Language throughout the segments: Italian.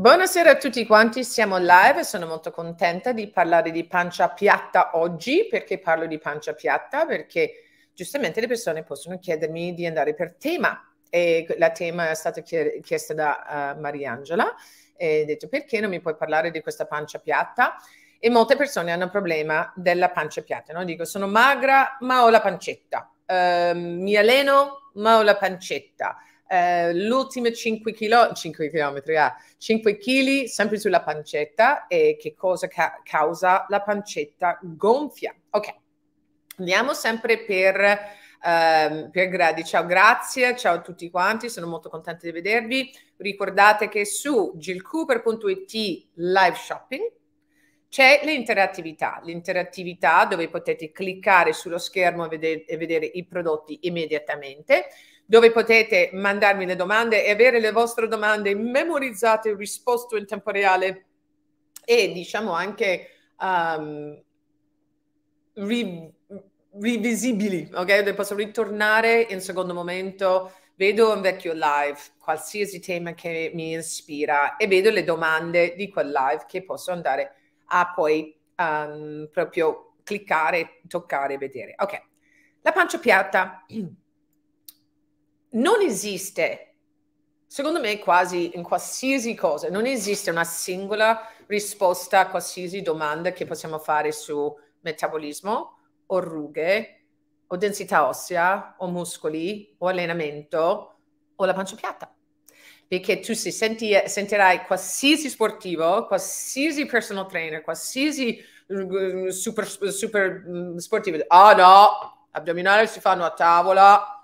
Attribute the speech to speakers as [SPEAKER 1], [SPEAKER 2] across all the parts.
[SPEAKER 1] Buonasera a tutti quanti, siamo live, sono molto contenta di parlare di pancia piatta oggi, perché parlo di pancia piatta? Perché giustamente le persone possono chiedermi di andare per tema e la tema è stata chiesta da uh, Mariangela e ho detto perché non mi puoi parlare di questa pancia piatta? E molte persone hanno il problema della pancia piatta, no? dico sono magra ma ho la pancetta, uh, mi alleno ma ho la pancetta eh, l'ultimo 5 kg, 5 kg, ah, 5 kg sempre sulla pancetta e che cosa ca- causa la pancetta gonfia. Ok, andiamo sempre per, ehm, per gradi. Ciao, grazie, ciao a tutti quanti, sono molto contenta di vedervi. Ricordate che su gilcooper.it live shopping c'è l'interattività, l'interattività dove potete cliccare sullo schermo e vedere, e vedere i prodotti immediatamente dove potete mandarmi le domande e avere le vostre domande memorizzate, risposte in tempo reale e diciamo anche um, ri- rivisibili, ok? Dove posso ritornare in secondo momento vedo un vecchio live, qualsiasi tema che mi ispira e vedo le domande di quel live che posso andare a poi um, proprio cliccare, toccare vedere. Ok, la pancia piatta. non esiste, secondo me quasi in qualsiasi cosa, non esiste una singola risposta a qualsiasi domanda che possiamo fare su metabolismo o rughe o densità ossea o muscoli o allenamento o la pancia piatta. Perché tu si senti, sentirai qualsiasi sportivo, qualsiasi personal trainer, qualsiasi mm, super, super mm, sportivo. Ah oh no, addominale si fanno a tavola,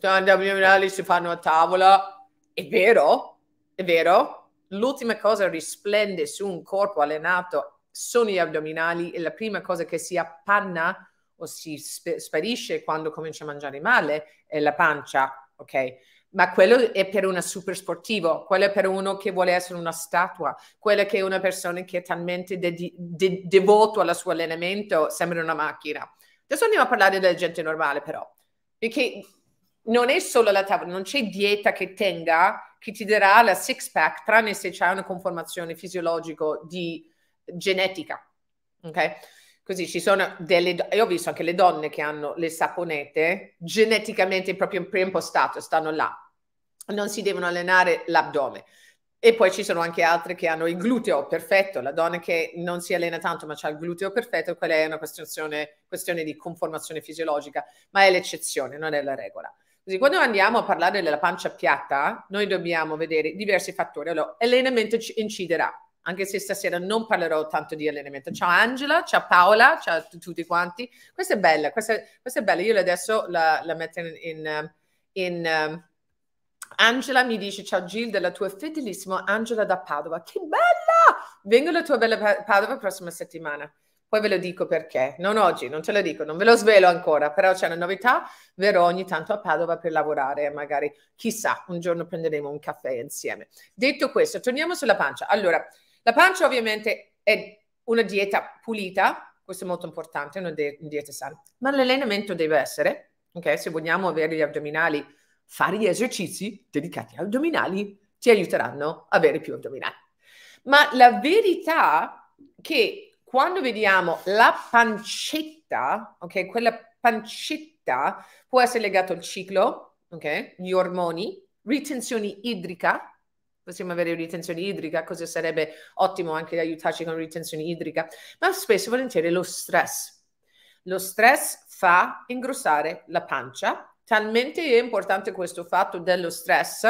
[SPEAKER 1] facciamo gli addominali, si fanno a tavola. È vero, è vero. L'ultima cosa risplende su un corpo allenato sono gli addominali e la prima cosa che si appanna o si sp- sparisce quando comincia a mangiare male è la pancia, ok? ma quello è per un super sportivo, quello è per uno che vuole essere una statua, quello che è una persona che è talmente de- de- devoto al suo allenamento, sembra una macchina. Adesso andiamo a parlare della gente normale però, perché non è solo la tavola, non c'è dieta che tenga, che ti darà la six pack, tranne se c'è una conformazione fisiologica di genetica. Ok? Così ci sono delle, io ho visto anche le donne che hanno le saponette geneticamente proprio preimpostate, stanno là, non si devono allenare l'addome. E poi ci sono anche altre che hanno il gluteo perfetto, la donna che non si allena tanto ma ha il gluteo perfetto, quella è una questione, questione di conformazione fisiologica, ma è l'eccezione, non è la regola. Così, quando andiamo a parlare della pancia piatta, noi dobbiamo vedere diversi fattori. Allora, allenamento inciderà, anche se stasera non parlerò tanto di allenamento. Ciao Angela, ciao Paola, ciao a tutti quanti. Questa è bella, questa, questa è bella. Io adesso la, la metto in... in, in Angela mi dice ciao Gil della tua fedelissima Angela da Padova. Che bella! Vengo alla tua bella Padova prossima settimana. Poi ve lo dico perché, non oggi, non ce lo dico, non ve lo svelo ancora, però c'è una novità, verrò ogni tanto a Padova per lavorare, magari chissà, un giorno prenderemo un caffè insieme. Detto questo, torniamo sulla pancia. Allora, la pancia ovviamente è una dieta pulita, questo è molto importante, una, di- una dieta sana, ma l'allenamento deve essere, ok, se vogliamo avere gli addominali, fare gli esercizi dedicati agli addominali ti aiuteranno a avere più addominali. Ma la verità che quando vediamo la pancetta, ok, quella pancetta può essere legata al ciclo, ok, gli ormoni, ritenzione idrica, possiamo avere ritenzione idrica, cosa sarebbe ottimo anche aiutarci con ritenzione idrica, ma spesso e volentieri lo stress. Lo stress fa ingrossare la pancia, talmente è importante questo fatto dello stress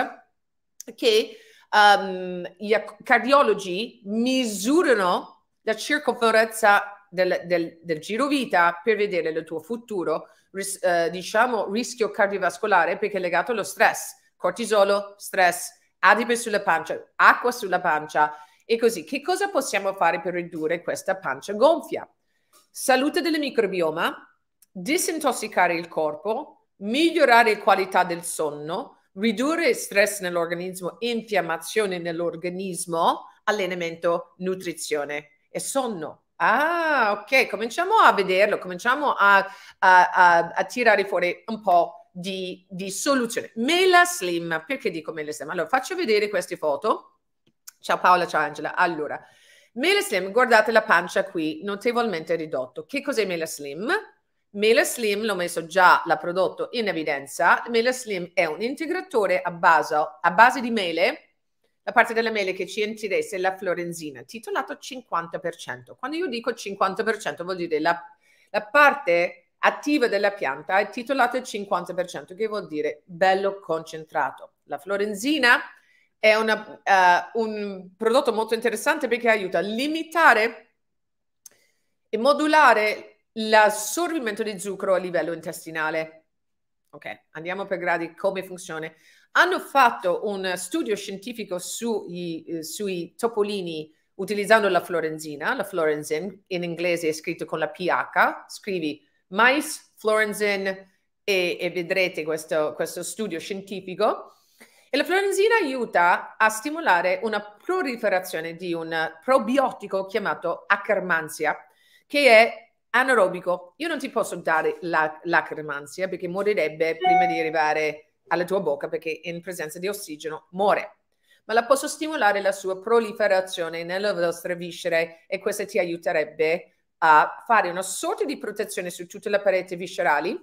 [SPEAKER 1] che um, i cardiologi misurano la circonferenza del, del, del giro vita per vedere il tuo futuro, ris, eh, diciamo, rischio cardiovascolare perché è legato allo stress, cortisolo, stress, adipe sulla pancia, acqua sulla pancia e così. Che cosa possiamo fare per ridurre questa pancia gonfia? Salute del microbioma, disintossicare il corpo, migliorare la qualità del sonno, ridurre stress nell'organismo, infiammazione nell'organismo, allenamento, nutrizione è sonno. Ah, ok, cominciamo a vederlo, cominciamo a, a, a, a tirare fuori un po' di, di, soluzione. Mela Slim, perché dico Mela Slim? Allora, faccio vedere queste foto. Ciao Paola, ciao Angela. Allora, Mela Slim, guardate la pancia qui, notevolmente ridotto. Che cos'è Mela Slim? Mela Slim, l'ho messo già, l'ha prodotto in evidenza. Mela Slim è un integratore a base, a base di mele, la parte delle mele che ci interessa è la florenzina, titolato 50%. Quando io dico 50% vuol dire la, la parte attiva della pianta è titolata 50%, che vuol dire bello concentrato. La florenzina è una, uh, un prodotto molto interessante perché aiuta a limitare e modulare l'assorbimento di zucchero a livello intestinale. Ok, andiamo per gradi come funziona hanno fatto un studio scientifico sui, eh, sui topolini utilizzando la florenzina, la florenzin in inglese è scritto con la PH, scrivi mice, florenzin e, e vedrete questo, questo studio scientifico. E la florenzina aiuta a stimolare una proliferazione di un probiotico chiamato Ackermansia, che è anaerobico. Io non ti posso dare la, l'ackermansia perché morirebbe prima di arrivare alla tua bocca perché in presenza di ossigeno muore. Ma la posso stimolare la sua proliferazione nelle vostre viscere e questo ti aiuterebbe a fare una sorta di protezione su tutte le pareti viscerali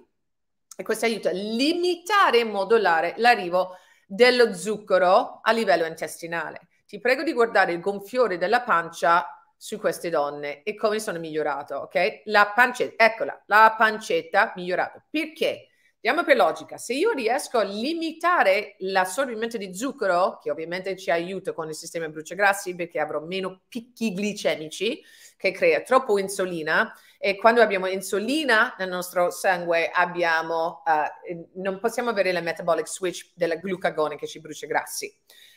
[SPEAKER 1] e questo aiuta a limitare e modulare l'arrivo dello zucchero a livello intestinale. Ti prego di guardare il gonfiore della pancia su queste donne e come sono migliorato, ok? La pancetta, eccola, la pancetta migliorata. Perché? Andiamo per logica. Se io riesco a limitare l'assorbimento di zucchero, che ovviamente ci aiuta con il sistema brucia grassi perché avrò meno picchi glicemici che crea troppo insulina e quando abbiamo insulina nel nostro sangue abbiamo, uh, non possiamo avere la metabolic switch della glucagone che ci brucia grassi.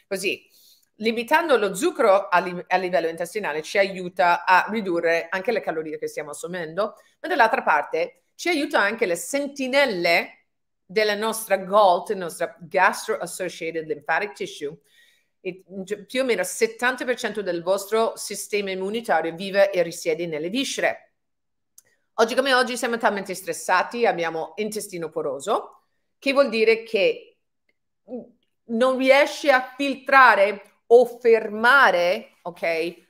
[SPEAKER 1] Così, limitando lo zucchero a, li- a, livello intestinale ci aiuta a ridurre anche le calorie che stiamo assumendo, ma dall'altra parte ci aiuta anche le sentinelle della nostra GALT, il nostro gastro-associated lymphatic tissue, cioè, più o meno il 70% del vostro sistema immunitario vive e risiede nelle viscere. Oggi come oggi siamo talmente stressati, abbiamo intestino poroso, che vuol dire che non riesce a filtrare o fermare, ok,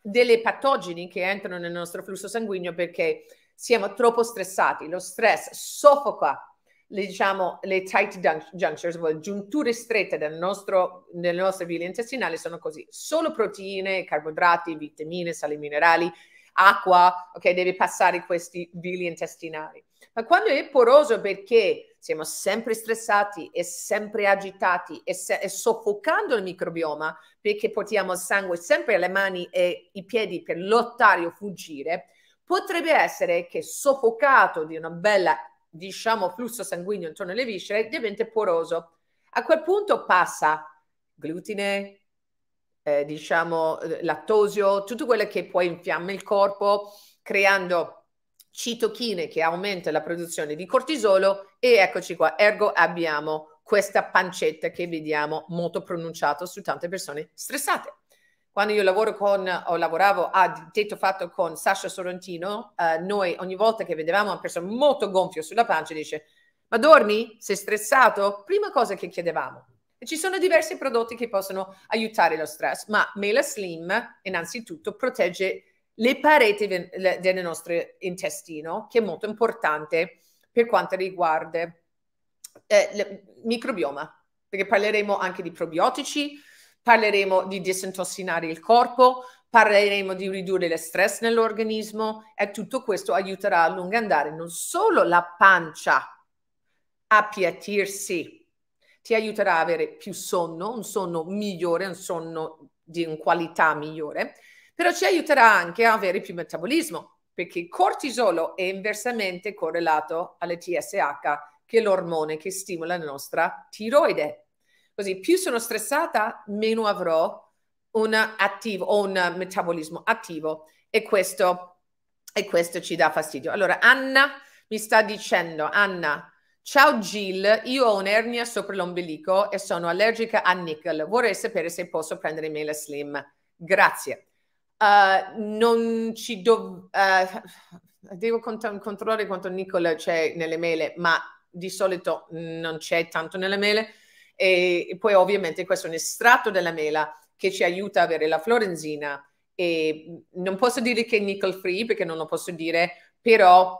[SPEAKER 1] delle patogeni che entrano nel nostro flusso sanguigno perché siamo troppo stressati. Lo stress soffoca le, diciamo, le tight junctures, giunture strette del nostro, delle nostre vie intestinali sono così, solo proteine, carboidrati, vitamine, sali minerali, acqua, ok, deve passare questi villi intestinali. Ma quando è poroso perché siamo sempre stressati e sempre agitati e, se- e soffocando il microbioma perché portiamo il sangue sempre alle mani e i piedi per lottare o fuggire, potrebbe essere che soffocato di una bella diciamo, flusso sanguigno intorno alle viscere diventa poroso. A quel punto passa glutine, eh, diciamo, eh, lattosio, tutto quello che poi infiamma il corpo, creando citochine che aumenta la produzione di cortisolo e eccoci qua, ergo abbiamo questa pancetta che vediamo molto pronunciata su tante persone stressate quando io lavoro con, o lavoravo a tetto fatto con Sasha Sorrentino, eh, noi ogni volta che vedevamo una persona molto gonfio sulla pancia dice, ma dormi? Sei stressato? Prima cosa che chiedevamo. E ci sono diversi prodotti che possono aiutare lo stress, ma Mela Slim innanzitutto protegge le pareti del nostro intestino, che è molto importante per quanto riguarda eh, il microbioma, perché parleremo anche di probiotici, parleremo di disintossinare il corpo, parleremo di ridurre lo stress nell'organismo e tutto questo aiuterà a lungo andare non solo la pancia a piatirsi, ti aiuterà a avere più sonno, un sonno migliore, un sonno di una qualità migliore, però ci aiuterà anche a avere più metabolismo, perché il cortisolo è inversamente correlato alle TSH, che è l'ormone che stimola la nostra tiroide. Così più sono stressata, meno avrò un, attivo, o un metabolismo attivo e questo, e questo ci dà fastidio. Allora, Anna mi sta dicendo, Anna, ciao Jill, io ho un'ernia sopra l'ombelico e sono allergica a nickel. Vorrei sapere se posso prendere Mela Slim. Grazie. Uh, non ci do, uh, devo cont- controllare quanto Nicola c'è nelle mele, ma di solito non c'è tanto nelle mele. E poi ovviamente questo è un estratto della mela che ci aiuta a avere la florenzina. E non posso dire che è nickel free perché non lo posso dire, però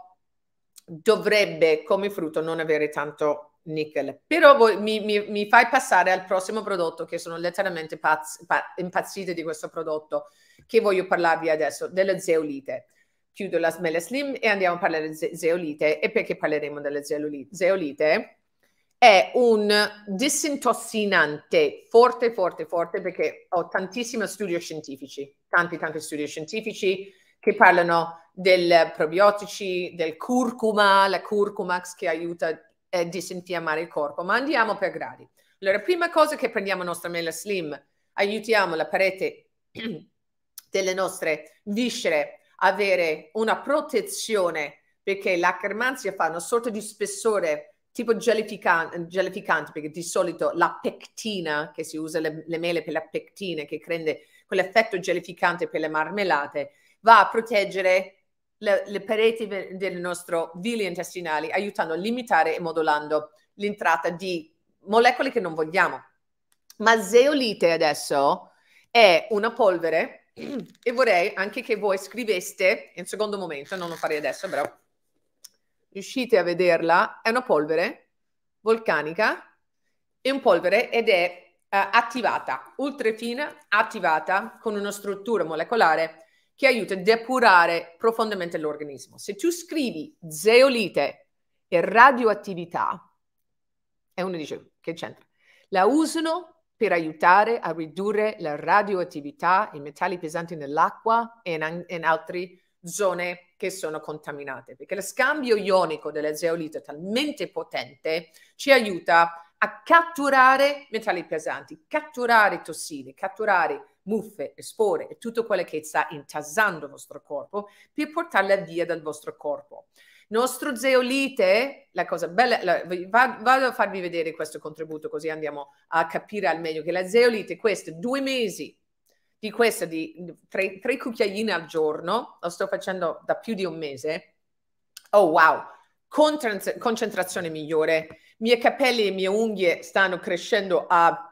[SPEAKER 1] dovrebbe come frutto non avere tanto nickel. Però voi, mi, mi, mi, fai passare al prossimo prodotto che sono letteralmente pazz, pa, impazzita di questo prodotto che voglio parlarvi adesso, della zeolite. Chiudo la smella slim e andiamo a parlare di zeolite e perché parleremo delle zeolite. zeolite è un disintossinante forte, forte, forte, perché ho tantissimi studi scientifici, tanti, tanti studi scientifici che parlano del probiotici, del curcuma, la curcumax che aiuta a eh, disinfiammare il corpo, ma andiamo per gradi. Allora, prima cosa che prendiamo la nostra mela slim, aiutiamo la parete delle nostre viscere a avere una protezione perché l'acromanzia fa una sorta di spessore tipo gelificante, gelificanti, perché di solito la pectina, che si usa le, le mele per la pectina, che prende quell'effetto gelificante per le marmellate, va a proteggere le, le pareti del nostro villi intestinali, aiutando a limitare e modulando l'entrata di molecole che non vogliamo. Ma zeolite adesso è una polvere e vorrei anche che voi scriveste, in secondo momento, non lo farei adesso, però riuscite a vederla, è una polvere vulcanica, è un polvere ed è eh, attivata, ultrafina, attivata con una struttura molecolare che aiuta a depurare profondamente l'organismo. Se tu scrivi zeolite e radioattività, e uno dice che c'entra, la usano per aiutare a ridurre la radioattività, i metalli pesanti nell'acqua e in, in altri zone che sono contaminate, perché lo scambio ionico delle zeolite è talmente potente, ci aiuta a catturare metalli pesanti, catturare tossine, catturare muffe e spore e tutto quello che sta intasando il vostro corpo per portarle via dal vostro corpo. Nostro zeolite, la cosa bella, la, vado a farvi vedere questo contributo così andiamo a capire al meglio che la zeolite, queste due mesi di questa, di tre, tre cucchiaini al giorno, lo sto facendo da più di un mese, oh wow, Contrans- concentrazione migliore, i miei capelli e le mie unghie stanno crescendo a...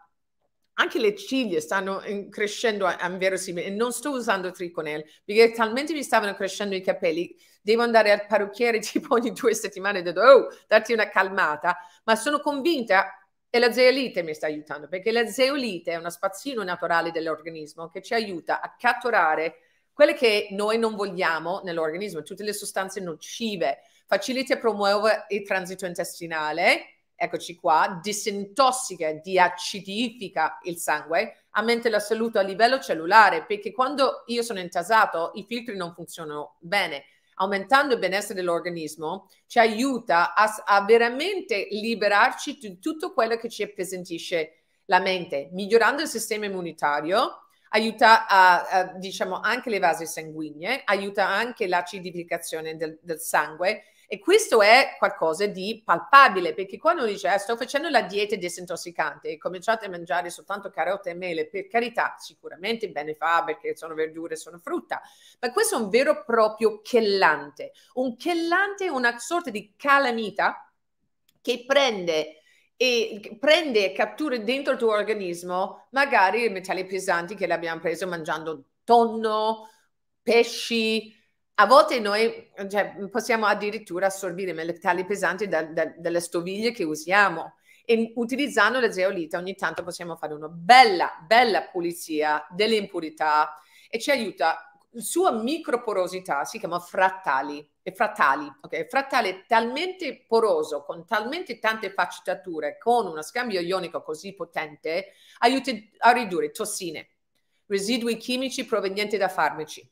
[SPEAKER 1] Anche le ciglia stanno eh, crescendo a, a inverosimile e non sto usando Triconel perché talmente mi stavano crescendo i capelli, devo andare al parrucchiere tipo ogni due settimane e dico, oh, darti una calmata, ma sono convinta e la zeolite mi sta aiutando perché la zeolite è uno spazzino naturale dell'organismo che ci aiuta a catturare quelle che noi non vogliamo nell'organismo, tutte le sostanze nocive, facilita e promuove il transito intestinale, eccoci qua, disintossica, diacidifica il sangue, aumenta la salute a livello cellulare perché quando io sono intasato i filtri non funzionano bene, aumentando il benessere dell'organismo, ci aiuta a, a veramente liberarci di tutto quello che ci appesantisce la mente, migliorando il sistema immunitario, aiuta a, a, diciamo anche le vasi sanguigne, aiuta anche l'acidificazione del, del sangue e questo è qualcosa di palpabile, perché quando dice eh, sto facendo la dieta disintossicante e cominciate a mangiare soltanto carote e mele, per carità, sicuramente bene fa perché sono verdure, sono frutta, ma questo è un vero e proprio chellante. Un chellante è una sorta di calamita che prende e prende e cattura dentro il tuo organismo magari i metalli pesanti che abbiamo preso mangiando tonno, pesci, a volte noi cioè, possiamo addirittura assorbire metalli pesanti da, da, dalle stoviglie che usiamo e utilizzando la zeolita ogni tanto possiamo fare una bella, bella pulizia delle impurità e ci aiuta. La sua microporosità si chiama frattali, e frattali, ok? Frattale è talmente poroso, con talmente tante faccettature, con uno scambio ionico così potente, aiuta a ridurre tossine, residui chimici provenienti da farmaci,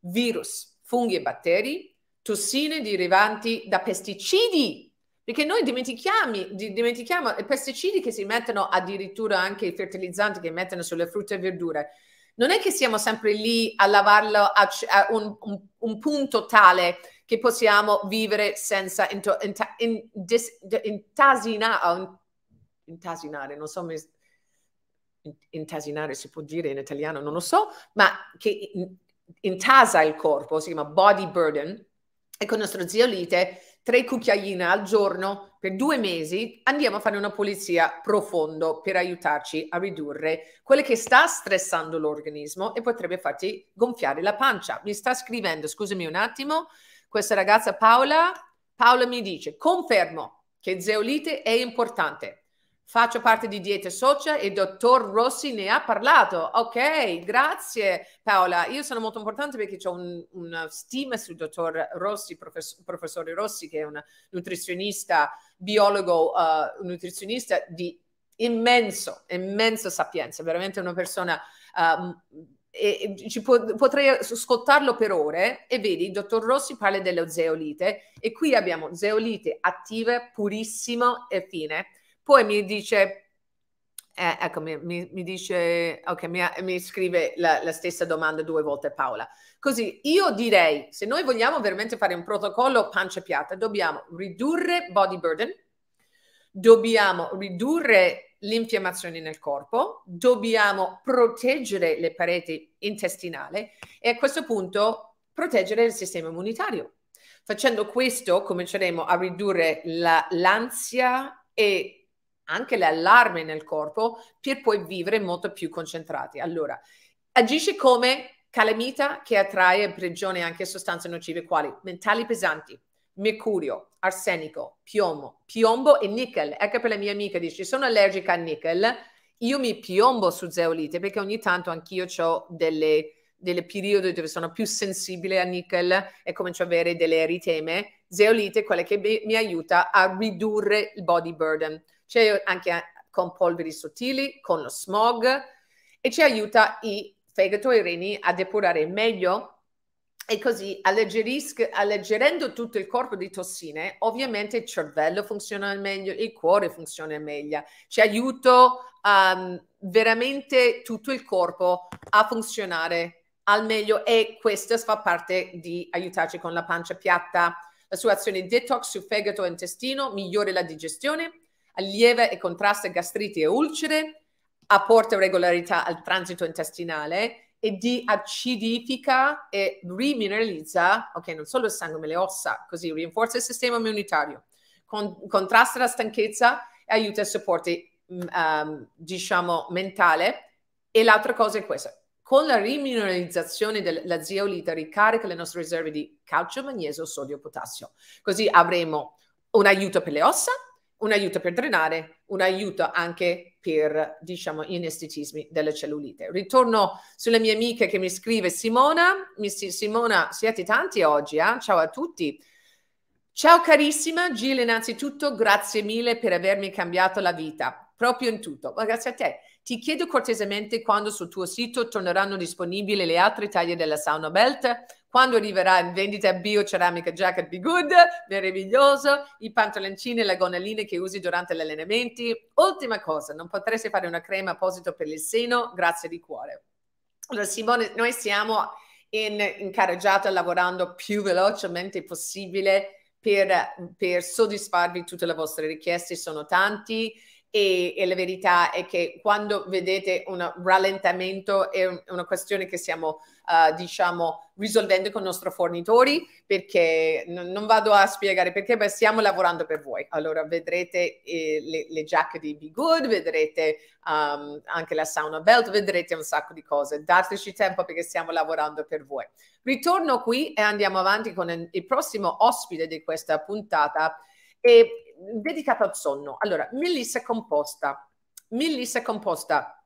[SPEAKER 1] virus, funghi e batteri, tossine derivanti da pesticidi, perché noi dimentichiamo, dimentichiamo pesticidi che si mettono addirittura anche i fertilizzanti che mettono sulle frutta e verdure. Non è che siamo sempre lì a lavarlo a, a un, un, un, punto tale che possiamo vivere senza into, inta, in, dis, intasina, intasinare, non so, mi, intasinare si può dire in italiano, non lo so, ma che intasa il corpo, si chiama body burden, e con il nostro zio tre cucchiaina al giorno per due mesi andiamo a fare una pulizia profonda per aiutarci a ridurre quello che sta stressando l'organismo e potrebbe farti gonfiare la pancia. Mi sta scrivendo, scusami un attimo, questa ragazza Paola, Paola mi dice, confermo che zeolite è importante. Faccio parte di Diete Social e il dottor Rossi ne ha parlato. Ok, grazie Paola. Io sono molto importante perché ho un, una stima sul dottor Rossi, professor, professore Rossi, che è un nutrizionista, biologo, uh, nutrizionista di immenso, immensa sapienza, veramente una persona... Uh, e, e po- potrei ascoltarlo per ore e vedi, il dottor Rossi parla dello zeolite e qui abbiamo zeolite attive, purissimo e fine poi mi dice, eh, ecco, mi, mi, mi, dice, ok, mi, mi scrive la, la, stessa domanda due volte Paola. Così io direi, se noi vogliamo veramente fare un protocollo pancia piatta, dobbiamo ridurre body burden, dobbiamo ridurre l'infiammazione nel corpo, dobbiamo proteggere le pareti intestinali e a questo punto proteggere il sistema immunitario. Facendo questo cominceremo a ridurre l'ansia e anche le allarme nel corpo per poi vivere molto più concentrati. Allora, agisce come calamita che attrae e prigione anche sostanze nocive quali mentali pesanti, mercurio, arsenico, piombo, piombo e nickel. Ecco per la mia amica dice sono allergica a nickel, io mi piombo su zeolite perché ogni tanto anch'io ho delle delle periodi dove sono più sensibile a nickel e comincio ad avere delle eriteme, zeolite è quella che mi aiuta a ridurre il body burden c'è anche eh, con polveri sottili, con lo smog e ci aiuta i fegato e i reni a depurare meglio e così alleggerendo tutto il corpo di tossine, ovviamente il cervello funziona meglio, il cuore funziona meglio, ci aiuta um, ehm, veramente tutto il corpo a funzionare al meglio e questo fa parte di aiutarci con la pancia piatta, la sua azione detox su fegato e intestino, migliora la digestione, allieva e contrasta gastriti e ulcere, apporta regolarità al transito intestinale e di acidifica e rimineralizza, ok, non solo il sangue ma le ossa, così rinforza il sistema immunitario, con, contrasta la stanchezza e aiuta il supporto, um, diciamo, mentale. E l'altra cosa è questa, con la rimineralizzazione della zeolita ricarica le nostre riserve di calcio, magnesio, sodio, potassio. Così avremo un aiuto per le ossa, un aiuto per drenare, un aiuto anche per, diciamo, inestetismi delle cellulite. Ritorno sulle mie amiche che mi scrive Simona, mi, Simona siete tanti oggi, eh? ciao a tutti. Ciao carissima Gil, innanzitutto grazie mille per avermi cambiato la vita, proprio in tutto, ma grazie a te. Ti chiedo cortesemente quando sul tuo sito torneranno disponibili le altre taglie della Sauna Belt, quando arriverà in vendita Bio Ceramica Jacket Be Good, meraviglioso, i pantaloncini e le gonnelline che usi durante gli allenamenti. Ultima cosa, non potresti fare una crema apposita per il seno? Grazie di cuore. Allora Simone, noi siamo in, in carreggiata lavorando più velocemente possibile per, per soddisfarvi tutte le vostre richieste, sono tanti. E, e, la verità è che quando vedete un rallentamento è una questione che siamo uh, diciamo, risolvendo con i nostri fornitori, perché n- non vado a spiegare perché, ma stiamo lavorando per voi. Allora vedrete eh, le, le giacche di Be Good, vedrete um, anche la sauna belt, vedrete un sacco di cose. Dateci tempo perché stiamo lavorando per voi. Ritorno qui e andiamo avanti con il prossimo ospite di questa puntata. E dedicato al sonno. Allora, Millis composta. Millis composta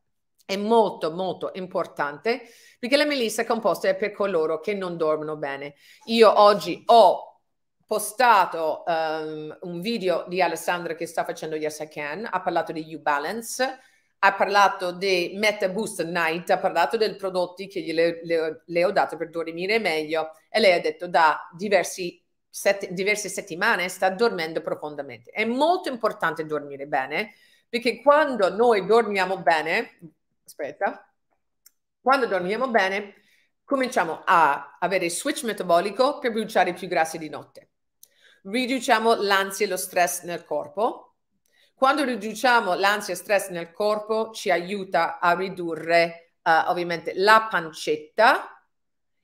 [SPEAKER 1] è molto molto importante perché la melissa composta è per coloro che non dormono bene. Io oggi ho postato um, un video di Alessandra che sta facendo Yes I Can, ha parlato di You balance ha parlato di Meta Boost Night, ha parlato dei prodotti che le, le, le, ho dato per dormire meglio e lei ha detto da diversi set, diverse settimane sta dormendo profondamente. È molto importante dormire bene perché quando noi dormiamo bene, aspetta, quando dormiamo bene, cominciamo a avere switch metabolico per bruciare più grassi di notte. Riduciamo l'ansia e lo stress nel corpo. Quando riduciamo l'ansia e stress nel corpo, ci aiuta a ridurre uh, ovviamente la pancetta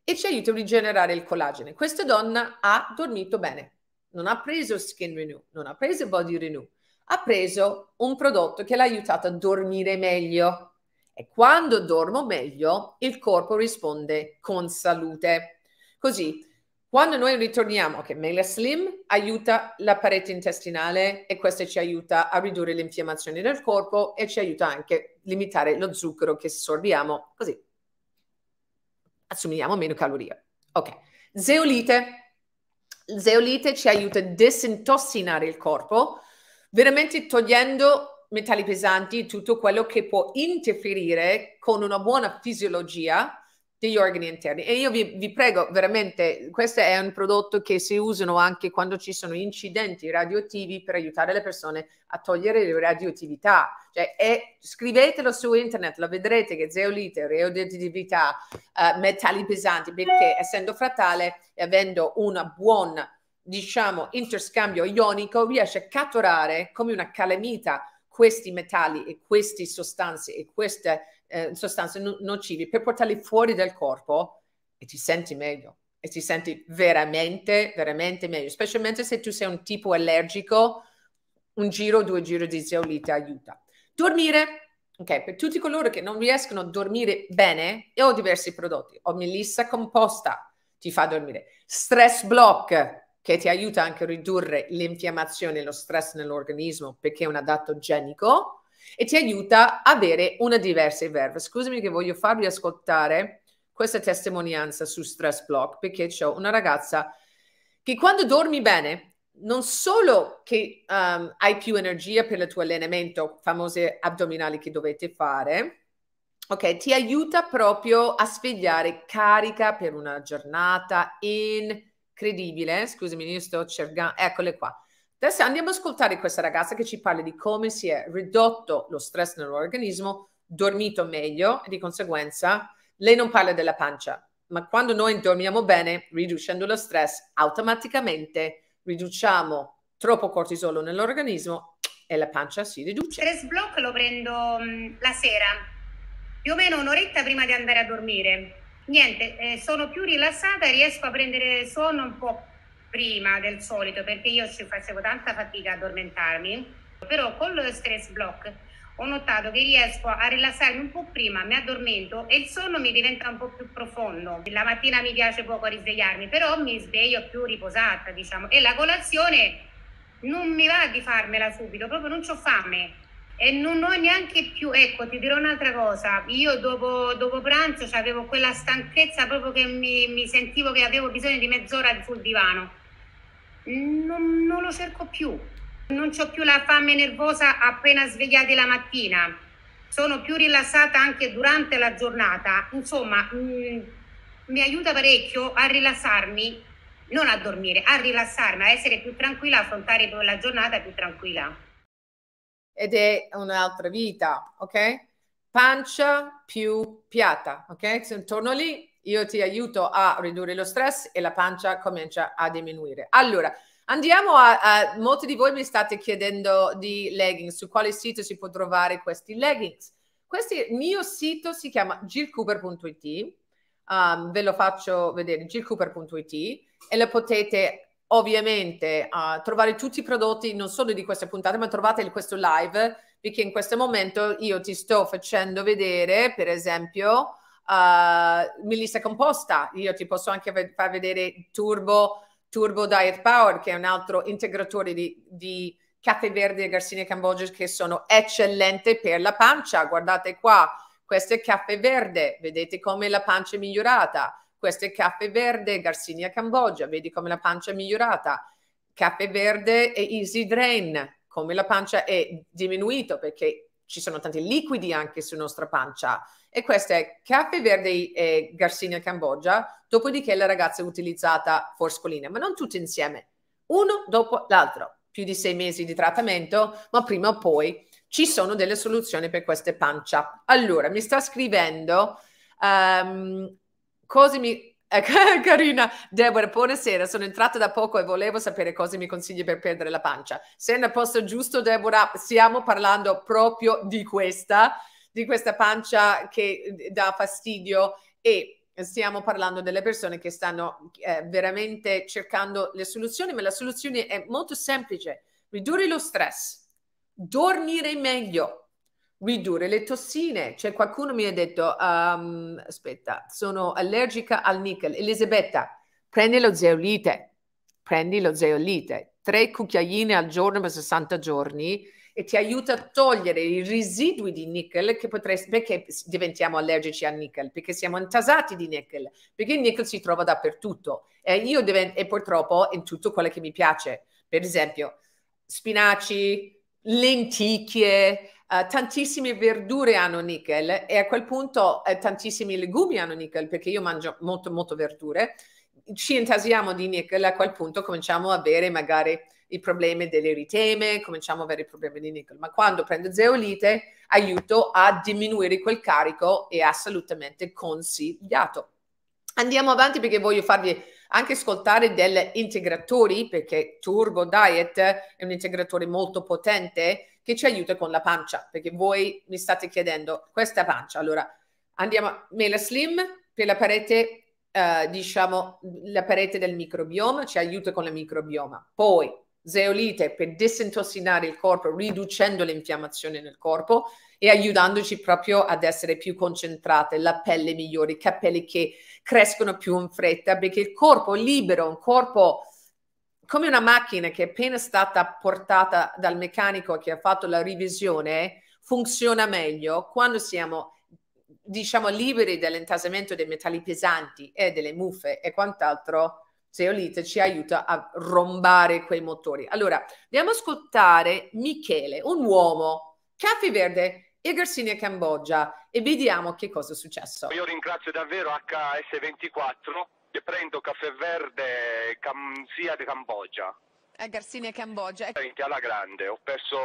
[SPEAKER 1] e ci aiuta a rigenerare il collagene. Questa donna ha dormito bene, non ha preso Skin Renew, non ha preso Body Renew, ha preso un prodotto che l'ha aiutata a dormire meglio e quando dormo meglio, il corpo risponde con salute. Così, quando noi ritorniamo, che okay, Mela Slim aiuta la parete intestinale e questo ci aiuta a ridurre l'infiammazione del corpo e ci aiuta anche a limitare lo zucchero che assorbiamo, così assumiamo meno calorie. Ok, zeolite. Zeolite ci aiuta a disintossicare il corpo, veramente togliendo metalli pesanti, tutto quello che può interferire con una buona fisiologia degli organi interni. E io vi, vi, prego veramente, questo è un prodotto che si usano anche quando ci sono incidenti radioattivi per aiutare le persone a togliere le radioattività. Cioè, è, scrivetelo su internet, lo vedrete che zeolite, radioattività, uh, metalli pesanti, perché essendo fratale e avendo una buona diciamo interscambio ionico riesce a catturare come una calamita questi metalli e queste sostanze e queste eh, sostanze no- nocive per portarli fuori dal corpo e ti senti meglio e ti senti veramente, veramente meglio, specialmente se tu sei un tipo allergico, un giro, due giri di zeolite aiuta. Dormire, ok, per tutti coloro che non riescono a dormire bene, io ho diversi prodotti, ho melissa composta, ti fa dormire, stress block, che ti aiuta anche a ridurre l'infiammazione e lo stress nell'organismo perché è un adattogenico e ti aiuta ad avere una diversa verve. Scusami che voglio farvi ascoltare questa testimonianza su Stress Block perché c'è una ragazza che quando dormi bene non solo che um, hai più energia per il tuo allenamento, famose addominali che dovete fare, ok, ti aiuta proprio a svegliare carica per una giornata in credibile, eh? scusami, io sto cercando, eccole qua. Adesso andiamo ad ascoltare questa ragazza che ci parla di come si è ridotto lo stress nell'organismo, dormito meglio e di conseguenza lei non parla della pancia, ma quando noi dormiamo bene, riducendo lo stress, automaticamente riduciamo troppo cortisolo nell'organismo e la pancia si riduce. Il
[SPEAKER 2] stress block lo prendo mm, la sera, più o meno un'oretta prima di andare a dormire niente, eh, sono più rilassata, riesco a prendere sonno un po' prima del solito perché io ci facevo tanta fatica a addormentarmi, però con lo stress block ho notato che riesco a rilassarmi un po' prima, mi addormento e il sonno mi diventa un po' più profondo. La mattina mi piace poco risvegliarmi, però mi sveglio più riposata, diciamo, e la colazione non mi va di farmela subito, proprio non ho fame e non ho neanche più, ecco, ti dirò un'altra cosa, io dopo, dopo pranzo avevo quella stanchezza proprio che mi, mi, sentivo che avevo bisogno di mezz'ora sul divano. Non, non lo cerco più, non ho più la fame nervosa appena svegliati la mattina, sono più rilassata anche durante la giornata, insomma mh, mm, mi aiuta parecchio a rilassarmi, non a dormire, a rilassarmi, a essere più tranquilla, affrontare la giornata più tranquilla
[SPEAKER 1] ed è un'altra vita, ok? Pancia più piatta, ok? Se torno lì, io ti aiuto a ridurre lo stress e la pancia comincia a diminuire. Allora, andiamo a, a molti di voi mi state chiedendo di leggings, su quale sito si può trovare questi leggings. Questi, il mio sito si chiama gilcooper.it, um, ve lo faccio vedere, gilcooper.it e lo potete ovviamente uh, trovare tutti i prodotti non solo di queste puntate ma trovate questo live perché in questo momento io ti sto facendo vedere per esempio uh, Melissa Composta io ti posso anche ve- far vedere Turbo, Turbo Diet Power che è un altro integratore di, di caffè verde e garcinia cambogia che sono eccellente per la pancia guardate qua questo è caffè verde vedete come la pancia è migliorata questo è caffè verde, Garcinia Cambogia, vedi come la pancia è migliorata. Caffè verde e Easy Drain, come la pancia è diminuita perché ci sono tanti liquidi anche sulla nostra pancia. E questo è caffè verde e Garcinia Cambogia, dopodiché la ragazza è utilizzata forscolina, ma non tutte insieme, uno dopo l'altro, più di sei mesi di trattamento, ma prima o poi ci sono delle soluzioni per queste pancia. Allora, mi sta scrivendo um, Cosimi, eh, Carina, Deborah, buonasera. Sono entrata da poco e volevo sapere cosa mi consigli per perdere la pancia. Sei nel posto giusto, Deborah. Stiamo parlando proprio di questa, di questa pancia che eh, dà fastidio e stiamo parlando delle persone che stanno eh, veramente cercando le soluzioni, ma la soluzione è molto semplice. Ridurre lo stress, dormire meglio, ridurre le tossine. cioè, qualcuno mi ha detto, um, aspetta, sono allergica al nickel. Elisabetta, prendi lo zeolite, prendi lo zeolite, tre cucchiaine al giorno per 60 giorni e ti aiuta a togliere i residui di nickel che potresti, perché diventiamo allergici al nickel, perché siamo intasati di nickel, perché il nickel si trova dappertutto e io divento, e purtroppo in tutto quello che mi piace, per esempio spinaci, lenticchie, eh, tantissime verdure hanno nickel e a quel punto uh, tantissimi legumi hanno nickel perché io mangio molto molto verdure ci intasiamo di nickel a quel punto cominciamo a avere magari i problemi delle eriteme cominciamo a avere problemi di nickel ma quando prendo zeolite aiuto a diminuire quel carico e assolutamente consigliato andiamo avanti perché voglio farvi anche ascoltare degli integratori, perché Turbo Diet è un integratore molto potente che ci aiuta con la pancia, perché voi mi state chiedendo questa pancia. Allora, andiamo a mela slim per la parete, eh, diciamo, la parete del microbioma, ci aiuta con la microbioma. Poi, zeolite per disintossinare il corpo, riducendo l'infiammazione nel corpo e aiutandoci proprio ad essere più concentrate, la pelle migliore, i capelli che crescono più in fretta perché il corpo libero, un corpo come una macchina che è appena stata portata dal meccanico che ha fatto la revisione, funziona meglio quando siamo diciamo liberi dall'intasamento dei metalli pesanti e delle muffe e quant'altro, zeolite ci aiuta a rombare quei motori. Allora, andiamo ad ascoltare Michele, un uomo, caffè verde, Egersini e Cambogia e vediamo che cosa è successo. Io ringrazio davvero HS24
[SPEAKER 2] che prendo caffè verde cam- sia di Cambogia.
[SPEAKER 1] Eh, a Garsini e Cambogia. Ecco.
[SPEAKER 2] Alla grande, ho perso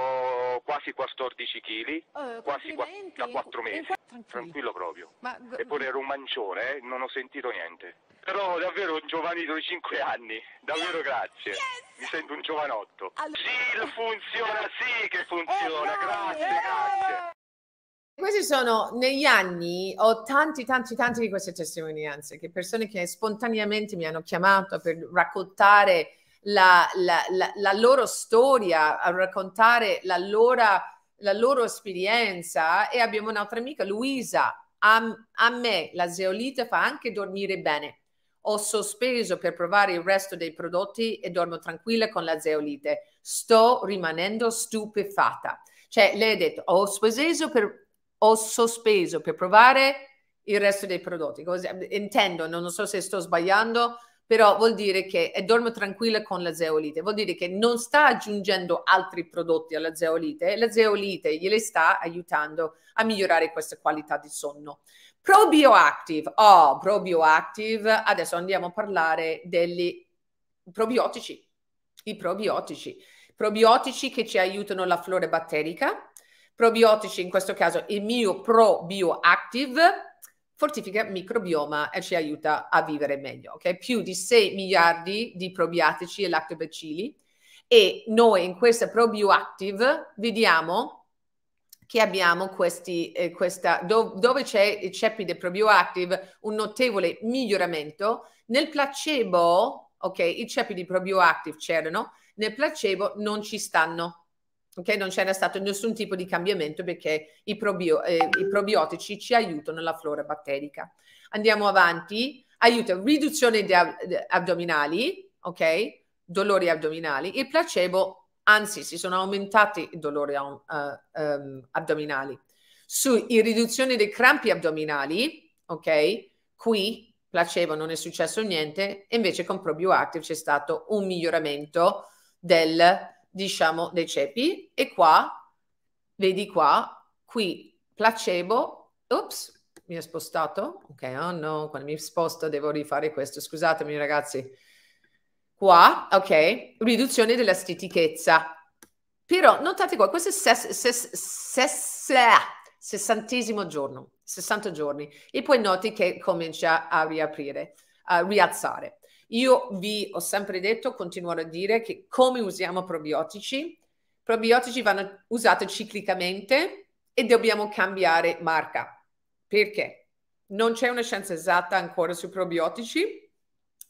[SPEAKER 2] quasi
[SPEAKER 1] 14 kg, oh, quasi da 4 eh, mesi, tranquillo. tranquillo proprio. Ma... Eppure ero un mancione, eh, non ho sentito niente. Però davvero un giovanito di 5 anni,
[SPEAKER 2] davvero yes. grazie. Yes. Mi sento un giovanotto.
[SPEAKER 1] Allora... Gil funziona, sì che funziona,
[SPEAKER 2] eh, grazie, eh, grazie.
[SPEAKER 1] Questi sono negli anni, ho tanti, tanti, tanti di queste testimonianze, che persone che spontaneamente mi hanno chiamato per raccontare la, la, la, la loro storia, a raccontare la loro, la loro esperienza. E abbiamo un'altra amica, Luisa, a, a me la zeolite fa anche dormire bene. Ho sospeso per provare il resto dei prodotti e dormo tranquilla con la zeolite. Sto rimanendo stupefata. Cioè, lei ha detto, ho sospeso per ho sospeso per provare il resto dei prodotti. Così, intendo, non so se sto sbagliando, però vuol dire che e dormo tranquilla con la zeolite, vuol dire che non sta aggiungendo altri prodotti alla zeolite, la zeolite gliele sta aiutando a migliorare questa qualità di sonno. Probioactive, oh, probioactive, adesso andiamo a parlare degli probiotici, i probiotici, probiotici che ci aiutano la flora batterica, probiotici, in questo caso il mio ProBioActive, fortifica il microbioma e ci aiuta a vivere meglio. Okay? Più di 6 miliardi di probiotici e lactobacilli e noi in questa ProBioActive vediamo che abbiamo questi, eh, questa, do, dove c'è il cepide ProBioActive un notevole miglioramento. Nel placebo, ok, i ceppi di ProBioActive c'erano, nel placebo non ci stanno, Okay? Non c'era stato nessun tipo di cambiamento perché i, probio, eh, i probiotici ci aiutano la flora batterica. Andiamo avanti, aiuta riduzione di abdominali, ok? Dolori addominali. Il placebo, anzi, si sono aumentati i dolori uh, um, abdominali. Su riduzione dei crampi addominali, ok? Qui placebo non è successo niente, invece con ProBioActive c'è stato un miglioramento del diciamo, dei ceppi e qua, vedi qua, qui placebo, ops, mi è spostato, ok, oh no, quando mi sposto devo rifare questo, scusatemi ragazzi, qua, ok, riduzione della stitichezza, però notate qua, questo è ses, ses, ses, sessantesimo giorno, 60 giorni, e poi noti che comincia a riaprire, a rialzare. Io vi ho sempre detto, continuerò a dire che come usiamo probiotici, probiotici vanno usati ciclicamente e dobbiamo cambiare marca. Perché? Non c'è una scienza esatta ancora sui probiotici.